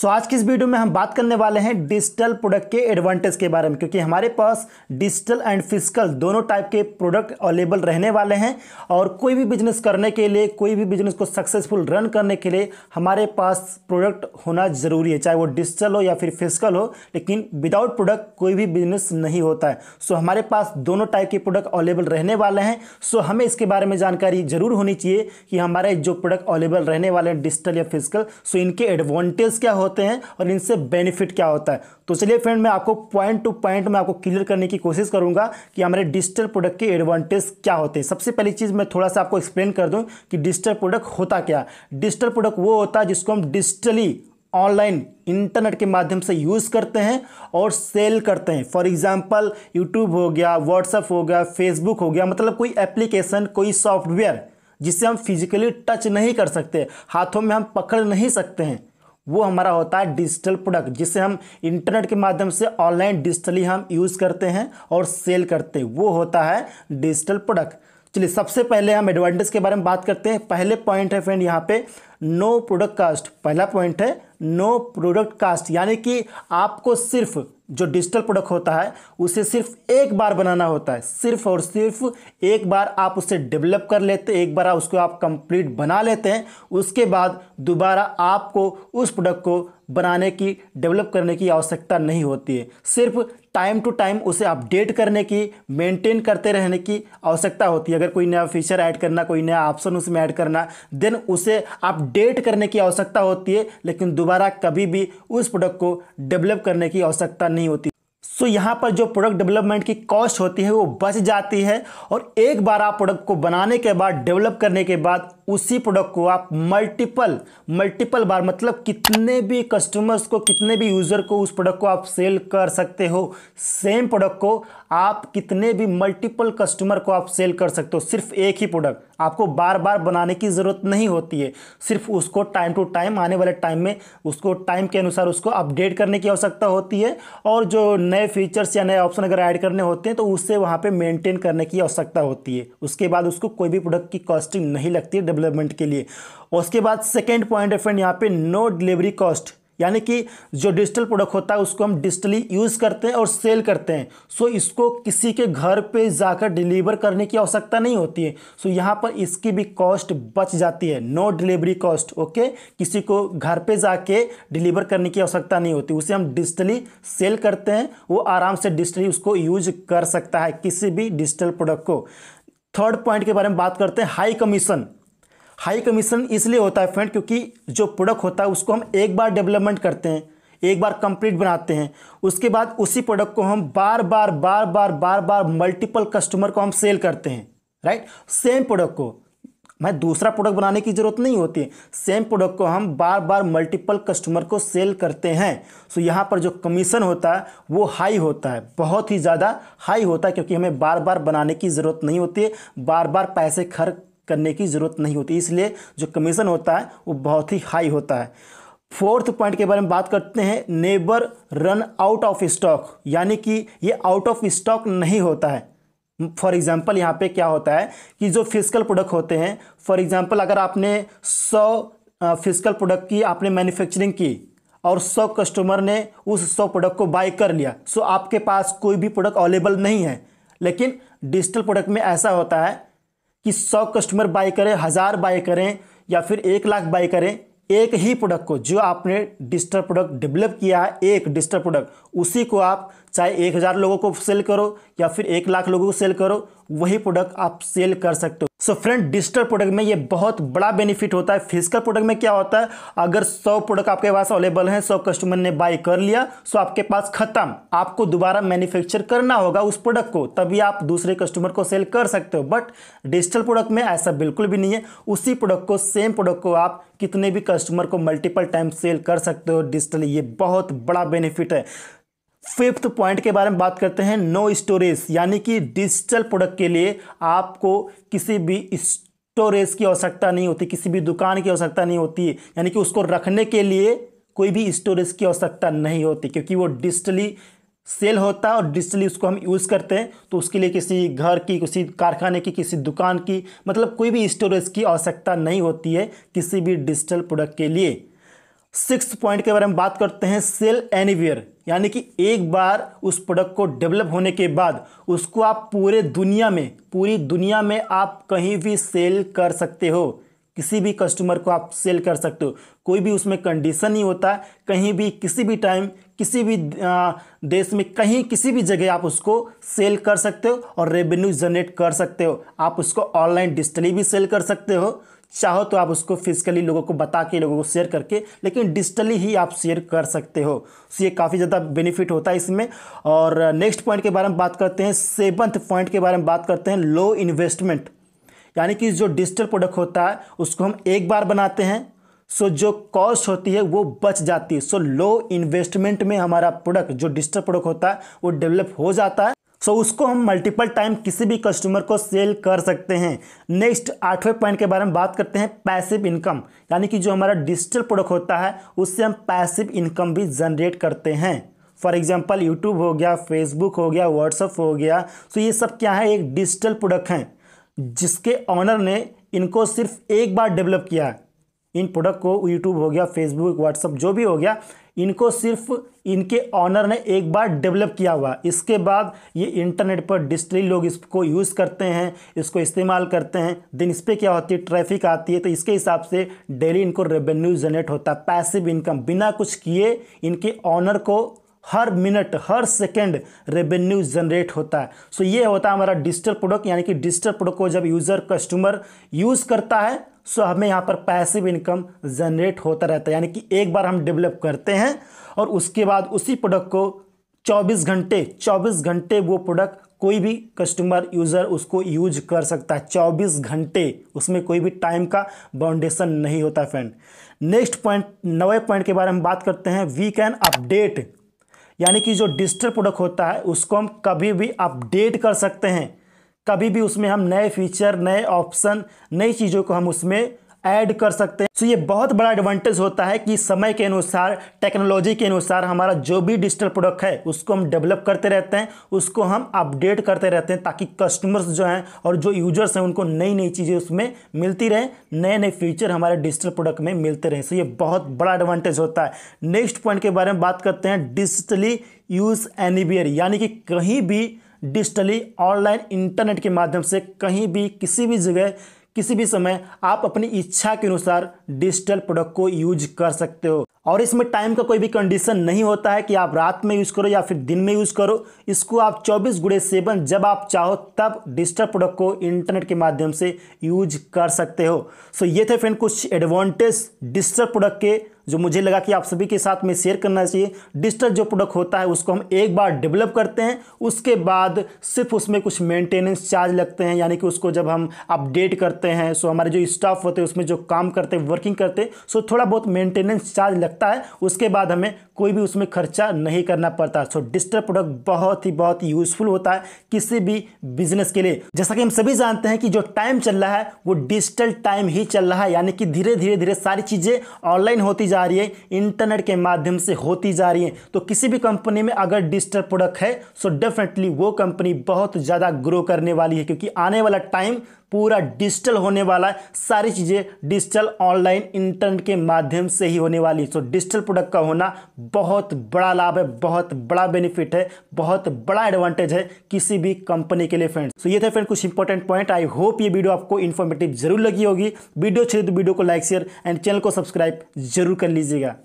सो आज की इस वीडियो में हम बात करने वाले हैं डिजिटल प्रोडक्ट के एडवांटेज के बारे में क्योंकि हमारे पास डिजिटल एंड फिजिकल दोनों टाइप के प्रोडक्ट अवेलेबल रहने वाले हैं और कोई भी बिजनेस करने के लिए कोई भी बिजनेस को सक्सेसफुल रन करने के लिए हमारे पास प्रोडक्ट होना ज़रूरी है चाहे वो डिजिटल हो या फिर फिजिकल हो लेकिन विदाउट प्रोडक्ट कोई भी बिजनेस नहीं होता है सो हमारे पास दोनों टाइप के प्रोडक्ट अवेलेबल रहने वाले हैं सो हमें इसके बारे में जानकारी ज़रूर होनी चाहिए कि हमारे जो प्रोडक्ट अवेलेबल रहने वाले हैं डिजिटल या फिजिकल सो इनके एडवांटेज क्या हो होते हैं और इनसे बेनिफिट क्या होता है तो चलिए फ्रेंड मैं आपको पॉइंट टू पॉइंट मैं आपको क्लियर करने की कोशिश करूंगा कि हमारे डिजिटल प्रोडक्ट के एडवांटेज क्या होते हैं सबसे पहली चीज़ मैं थोड़ा सा आपको एक्सप्लेन कर दूँ कि डिजिटल प्रोडक्ट होता क्या डिजिटल प्रोडक्ट वो होता है जिसको हम डिजिटली ऑनलाइन इंटरनेट के माध्यम से यूज़ करते हैं और सेल करते हैं फॉर एग्ज़ाम्पल यूट्यूब हो गया व्हाट्सअप हो गया फेसबुक हो गया मतलब कोई एप्लीकेशन कोई सॉफ्टवेयर जिसे हम फिजिकली टच नहीं कर सकते हाथों में हम पकड़ नहीं सकते हैं वो हमारा होता है डिजिटल प्रोडक्ट जिसे हम इंटरनेट के माध्यम से ऑनलाइन डिजिटली हम यूज़ करते हैं और सेल करते हैं वो होता है डिजिटल प्रोडक्ट चलिए सबसे पहले हम एडवांटेज के बारे में बात करते हैं पहले पॉइंट है फ्रेंड यहाँ पे नो प्रोडक्ट कास्ट पहला पॉइंट है नो प्रोडक्ट कास्ट यानी कि आपको सिर्फ जो डिजिटल प्रोडक्ट होता है उसे सिर्फ एक बार बनाना होता है सिर्फ और सिर्फ एक बार आप उसे डेवलप कर लेते हैं एक बार उसको आप कंप्लीट बना लेते हैं उसके बाद दोबारा आपको उस प्रोडक्ट को बनाने की डेवलप करने की आवश्यकता नहीं होती है सिर्फ टाइम टू टाइम उसे अपडेट करने की मेंटेन करते रहने की आवश्यकता होती है अगर कोई नया फीचर ऐड करना कोई नया ऑप्शन उसमें ऐड करना देन उसे अपडेट करने की आवश्यकता होती है लेकिन दोबारा कभी भी उस प्रोडक्ट को डेवलप करने की आवश्यकता नहीं होती सो यहाँ पर जो प्रोडक्ट डेवलपमेंट की कॉस्ट होती है वो बच जाती है और एक बार आप प्रोडक्ट को बनाने के बाद डेवलप करने के बाद उसी प्रोडक्ट को आप मल्टीपल मल्टीपल बार मतलब कितने भी कस्टमर्स को कितने भी यूज़र को उस प्रोडक्ट को आप सेल कर सकते हो सेम प्रोडक्ट को आप कितने भी मल्टीपल कस्टमर को आप सेल कर सकते हो सिर्फ एक ही प्रोडक्ट आपको बार बार बनाने की ज़रूरत नहीं होती है सिर्फ उसको टाइम टू टाइम आने वाले टाइम में उसको टाइम के अनुसार उसको अपडेट करने की आवश्यकता होती है और जो नए फीचर्स या नए ऑप्शन अगर ऐड करने होते हैं तो उससे वहाँ पे मेंटेन करने की आवश्यकता होती है उसके बाद उसको कोई भी प्रोडक्ट की कॉस्टिंग नहीं लगती है डेवलपमेंट के लिए उसके बाद सेकेंड पॉइंट है फ्रेंड यहाँ पर नो डिलीवरी कॉस्ट यानी कि जो डिजिटल प्रोडक्ट होता है उसको हम डिजिटली यूज़ करते हैं और सेल करते हैं सो इसको किसी के घर पे जाकर डिलीवर करने की आवश्यकता नहीं होती है सो यहाँ पर इसकी भी कॉस्ट बच जाती है नो डिलीवरी कॉस्ट ओके किसी को घर पे जाके डिलीवर करने की आवश्यकता नहीं होती उसे हम डिजिटली सेल करते हैं वो आराम से डिजिटली उसको यूज कर सकता है किसी भी डिजिटल प्रोडक्ट को थर्ड पॉइंट के बारे में बात करते हैं हाई कमीशन हाई कमीशन इसलिए होता है फ्रेंड क्योंकि जो प्रोडक्ट होता है उसको हम एक बार डेवलपमेंट करते हैं एक बार कंप्लीट बनाते हैं उसके बाद उसी प्रोडक्ट को हम बार बार बार बार बार बार मल्टीपल कस्टमर को हम सेल करते हैं राइट सेम प्रोडक्ट को मैं दूसरा प्रोडक्ट बनाने की ज़रूरत नहीं होती है सेम प्रोडक्ट को हम बार बार मल्टीपल कस्टमर को सेल करते हैं सो so, यहाँ पर जो कमीशन होता है वो हाई होता है बहुत ही ज़्यादा हाई होता है क्योंकि हमें बार बार बनाने की ज़रूरत नहीं होती है बार बार पैसे खर्च करने की ज़रूरत नहीं होती इसलिए जो कमीशन होता है वो बहुत ही हाई होता है फोर्थ पॉइंट के बारे में बात करते हैं never run out of stock यानी कि ये आउट ऑफ स्टॉक नहीं होता है फॉर एग्ज़ाम्पल यहाँ पे क्या होता है कि जो फिजिकल प्रोडक्ट होते हैं फॉर एग्ज़ाम्पल अगर आपने सौ फिजिकल प्रोडक्ट की आपने मैन्युफैक्चरिंग की और सौ कस्टमर ने उस सौ प्रोडक्ट को बाय कर लिया सो तो आपके पास कोई भी प्रोडक्ट अवेलेबल नहीं है लेकिन डिजिटल प्रोडक्ट में ऐसा होता है कि सौ कस्टमर बाय करें हज़ार बाय करें या फिर एक लाख बाय करें एक ही प्रोडक्ट को जो आपने डिजिटल प्रोडक्ट डेवलप किया है एक डिजिटल प्रोडक्ट उसी को आप चाहे एक हज़ार लोगों को सेल करो या फिर एक लाख लोगों को सेल करो वही प्रोडक्ट आप सेल कर सकते हो सो फ्रेंड डिजिटल प्रोडक्ट में ये बहुत बड़ा बेनिफिट होता है फिजिकल प्रोडक्ट में क्या होता है अगर 100 प्रोडक्ट आपके पास अवेलेबल हैं 100 कस्टमर ने बाय कर लिया सो आपके पास खत्म आपको दोबारा मैन्युफैक्चर करना होगा उस प्रोडक्ट को तभी आप दूसरे कस्टमर को सेल कर सकते हो बट डिजिटल प्रोडक्ट में ऐसा बिल्कुल भी नहीं है उसी प्रोडक्ट को सेम प्रोडक्ट को आप कितने भी कस्टमर को मल्टीपल टाइम सेल कर सकते हो डिजिटल ये बहुत बड़ा बेनिफिट है फिफ्थ पॉइंट के बारे में बात करते हैं नो स्टोरेज यानी कि डिजिटल प्रोडक्ट के लिए आपको किसी भी स्टोरेज की आवश्यकता नहीं होती किसी भी दुकान की आवश्यकता नहीं होती यानी कि उसको रखने के लिए कोई भी स्टोरेज की आवश्यकता नहीं होती क्योंकि वो डिजिटली सेल होता है और डिजिटली उसको हम यूज़ करते हैं तो उसके लिए किसी घर की किसी कारखाने की किसी दुकान की मतलब कोई भी स्टोरेज की आवश्यकता नहीं होती है किसी भी डिजिटल प्रोडक्ट के लिए सिक्स पॉइंट के बारे में बात करते हैं सेल एनीवेयर यानी कि एक बार उस प्रोडक्ट को डेवलप होने के बाद उसको आप पूरे दुनिया में पूरी दुनिया में आप कहीं भी सेल कर सकते हो किसी भी कस्टमर को आप सेल कर सकते हो कोई भी उसमें कंडीशन नहीं होता कहीं भी किसी भी टाइम किसी भी देश में कहीं किसी भी जगह आप उसको सेल कर सकते हो और रेवेन्यू जनरेट कर सकते हो आप उसको ऑनलाइन डिजिटली भी सेल कर सकते हो चाहो तो आप उसको फिजिकली लोगों को बता के लोगों को शेयर करके लेकिन डिजिटली ही आप शेयर कर सकते हो तो ये काफ़ी ज़्यादा बेनिफिट होता है इसमें और नेक्स्ट पॉइंट के बारे में बात करते हैं सेवन्थ पॉइंट के बारे में बात करते हैं लो इन्वेस्टमेंट यानी कि जो डिजिटल प्रोडक्ट होता है उसको हम एक बार बनाते हैं सो जो कॉस्ट होती है वो बच जाती है सो लो इन्वेस्टमेंट में हमारा प्रोडक्ट जो डिजिटल प्रोडक्ट होता है वो डेवलप हो जाता है सो so, उसको हम मल्टीपल टाइम किसी भी कस्टमर को सेल कर सकते हैं नेक्स्ट आठवें पॉइंट के बारे में बात करते हैं पैसिव इनकम यानी कि जो हमारा डिजिटल प्रोडक्ट होता है उससे हम पैसिव इनकम भी जनरेट करते हैं फॉर एग्जाम्पल यूट्यूब हो गया फेसबुक हो गया व्हाट्सअप हो गया सो so ये सब क्या है एक डिजिटल प्रोडक्ट हैं जिसके ऑनर ने इनको सिर्फ एक बार डेवलप किया इन प्रोडक्ट को यूट्यूब हो गया फेसबुक व्हाट्सअप जो भी हो गया इनको सिर्फ इनके ऑनर ने एक बार डेवलप किया हुआ इसके बाद ये इंटरनेट पर डिजिटली लोग इसको यूज़ करते हैं इसको इस्तेमाल करते हैं दिन इस पर क्या होती है ट्रैफिक आती है तो इसके हिसाब से डेली इनको रेवेन्यू जनरेट होता है पैसिव इनकम बिना कुछ किए इनके ऑनर को हर मिनट हर सेकेंड रेवेन्यू जनरेट होता है सो so ये होता है हमारा डिजिटल प्रोडक्ट यानी कि डिजिटल प्रोडक्ट को जब यूज़र कस्टमर यूज़ करता है सो so हमें यहाँ पर पैसिव इनकम जनरेट होता रहता है यानी कि एक बार हम डेवलप करते हैं और उसके बाद उसी प्रोडक्ट को 24 घंटे 24 घंटे वो प्रोडक्ट कोई भी कस्टमर यूज़र उसको यूज कर सकता है 24 घंटे उसमें कोई भी टाइम का बाउंडेशन नहीं होता फ्रेंड नेक्स्ट पॉइंट नवे पॉइंट के बारे में बात करते हैं वी कैन अपडेट यानी कि जो डिजिटल प्रोडक्ट होता है उसको हम कभी भी अपडेट कर सकते हैं कभी भी उसमें हम नए फीचर नए ऑप्शन नई चीज़ों को हम उसमें ऐड कर सकते हैं सो so ये बहुत बड़ा एडवांटेज होता है कि समय के अनुसार टेक्नोलॉजी के अनुसार हमारा जो भी डिजिटल प्रोडक्ट है उसको हम डेवलप करते रहते हैं उसको हम अपडेट करते रहते हैं ताकि कस्टमर्स जो हैं और जो यूजर्स हैं उनको नई नई चीज़ें उसमें मिलती रहें नए नए फीचर हमारे डिजिटल प्रोडक्ट में मिलते रहें सो so ये बहुत बड़ा एडवांटेज होता है नेक्स्ट पॉइंट के बारे में बात करते हैं डिजिटली यूज़ एनी यानी कि कहीं भी डिजिटली ऑनलाइन इंटरनेट के माध्यम से कहीं भी किसी भी जगह किसी भी समय आप अपनी इच्छा के अनुसार डिजिटल प्रोडक्ट को यूज कर सकते हो और इसमें टाइम का कोई भी कंडीशन नहीं होता है कि आप रात में यूज़ करो या फिर दिन में यूज़ करो इसको आप चौबीस गुड़े सेवन जब आप चाहो तब डिजिटल प्रोडक्ट को इंटरनेट के माध्यम से यूज कर सकते हो सो so ये थे फ्रेंड कुछ एडवांटेज डिजिटल प्रोडक्ट के जो मुझे लगा कि आप सभी के साथ में शेयर करना चाहिए डिजिटल जो प्रोडक्ट होता है उसको हम एक बार डेवलप करते हैं उसके बाद सिर्फ उसमें कुछ मेंटेनेंस चार्ज लगते हैं यानी कि उसको जब हम अपडेट करते हैं सो हमारे जो स्टाफ होते हैं उसमें जो काम करते हैं वर्किंग करते हैं सो थोड़ा बहुत मेंटेनेंस चार्ज लगता है उसके बाद हमें कोई भी उसमें खर्चा नहीं करना पड़ता सो डिजिटल प्रोडक्ट बहुत ही बहुत यूज़फुल होता है किसी भी बिजनेस के लिए जैसा कि हम सभी जानते हैं कि जो टाइम चल रहा है वो डिजिटल टाइम ही चल रहा है यानी कि धीरे धीरे धीरे सारी चीज़ें ऑनलाइन होती जा रही है इंटरनेट के माध्यम से होती जा रही है तो किसी भी कंपनी में अगर डिजिटल प्रोडक्ट है सो डेफिनेटली वो कंपनी बहुत ज़्यादा ग्रो करने वाली है क्योंकि आने वाला टाइम पूरा डिजिटल होने वाला है सारी चीज़ें डिजिटल ऑनलाइन इंटरनेट के माध्यम से ही होने वाली सो डिजिटल प्रोडक्ट का होना बहुत बड़ा लाभ है बहुत बड़ा बेनिफिट है बहुत बड़ा एडवांटेज है किसी भी कंपनी के लिए फ्रेंड्स सो ये थे फ्रेंड कुछ इंपॉर्टेंट पॉइंट आई होप ये वीडियो आपको इन्फॉर्मेटिव जरूर लगी होगी वीडियो अच्छी तो वीडियो को लाइक शेयर एंड चैनल को सब्सक्राइब जरूर कर लीजिएगा